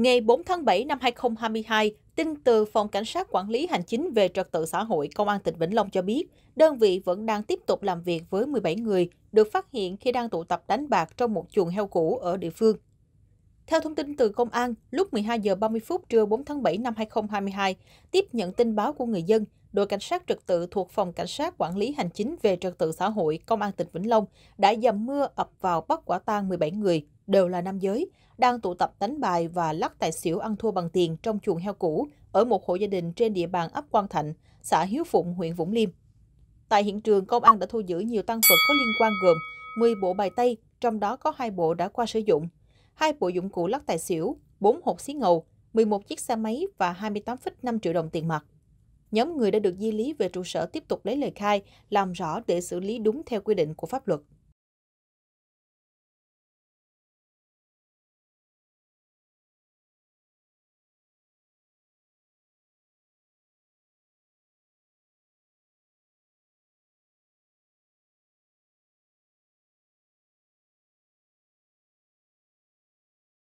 Ngày 4 tháng 7 năm 2022, tin từ Phòng Cảnh sát Quản lý Hành chính về Trật tự xã hội Công an tỉnh Vĩnh Long cho biết, đơn vị vẫn đang tiếp tục làm việc với 17 người được phát hiện khi đang tụ tập đánh bạc trong một chuồng heo cũ ở địa phương. Theo thông tin từ công an, lúc 12 giờ 30 phút trưa 4 tháng 7 năm 2022, tiếp nhận tin báo của người dân đội cảnh sát trật tự thuộc phòng cảnh sát quản lý hành chính về trật tự xã hội công an tỉnh Vĩnh Long đã dầm mưa ập vào bắt quả tang 17 người, đều là nam giới, đang tụ tập đánh bài và lắc tài xỉu ăn thua bằng tiền trong chuồng heo cũ ở một hộ gia đình trên địa bàn ấp Quang Thạnh, xã Hiếu Phụng, huyện Vũng Liêm. Tại hiện trường, công an đã thu giữ nhiều tăng vật có liên quan gồm 10 bộ bài tây, trong đó có hai bộ đã qua sử dụng, hai bộ dụng cụ lắc tài xỉu, 4 hộp xí ngầu, 11 chiếc xe máy và 28,5 triệu đồng tiền mặt. Nhóm người đã được di lý về trụ sở tiếp tục lấy lời khai, làm rõ để xử lý đúng theo quy định của pháp luật.